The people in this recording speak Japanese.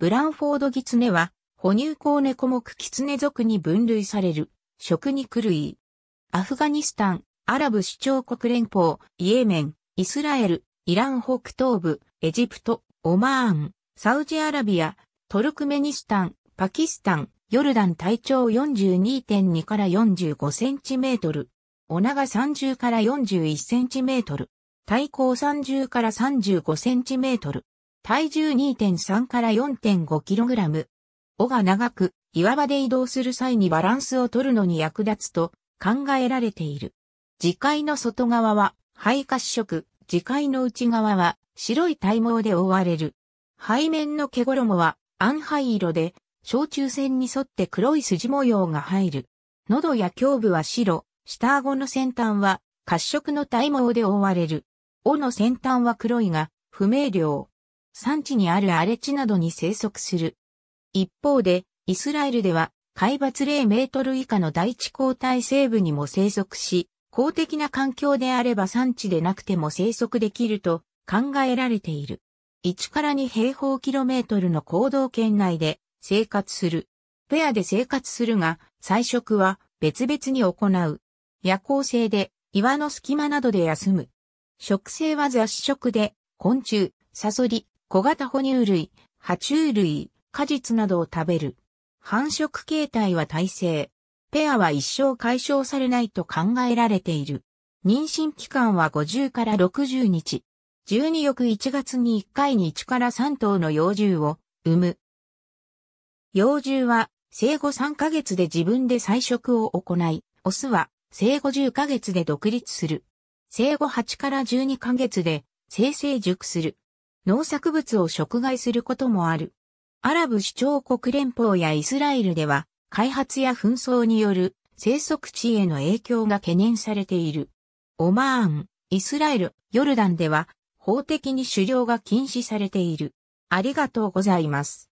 ブランフォードギツネは、哺乳口猫目キツネ属に分類される、食肉類。アフガニスタン、アラブ首長国連邦、イエメン、イスラエル、イラン北東部、エジプト、オマーン、サウジアラビア、トルクメニスタン、パキスタン、ヨルダン体長42.2から45センチメートル。お長30から41センチメートル。体高30から35センチメートル。体重2.3から4.5キログラム。尾が長く、岩場で移動する際にバランスを取るのに役立つと考えられている。磁界の外側は肺褐色、磁界の内側は白い体毛で覆われる。背面の毛衣は暗灰色で、小中線に沿って黒い筋模様が入る。喉や胸部は白、下顎の先端は褐色の体毛で覆われる。尾の先端は黒いが、不明瞭。産地にある荒れ地などに生息する。一方で、イスラエルでは、海抜0メートル以下の大地交代西部にも生息し、公的な環境であれば産地でなくても生息できると考えられている。1から2平方キロメートルの行動圏内で生活する。ペアで生活するが、菜食は別々に行う。夜行性で岩の隙間などで休む。食性は雑食で、昆虫、サソリ、小型哺乳類、爬虫類、果実などを食べる。繁殖形態は耐性。ペアは一生解消されないと考えられている。妊娠期間は50から60日。12翌1月に1回に1から3頭の幼獣を産む。幼獣は生後3ヶ月で自分で採食を行い、オスは生後10ヶ月で独立する。生後8から12ヶ月で生成熟する。農作物を食害することもある。アラブ首長国連邦やイスラエルでは、開発や紛争による生息地への影響が懸念されている。オマーン、イスラエル、ヨルダンでは、法的に狩猟が禁止されている。ありがとうございます。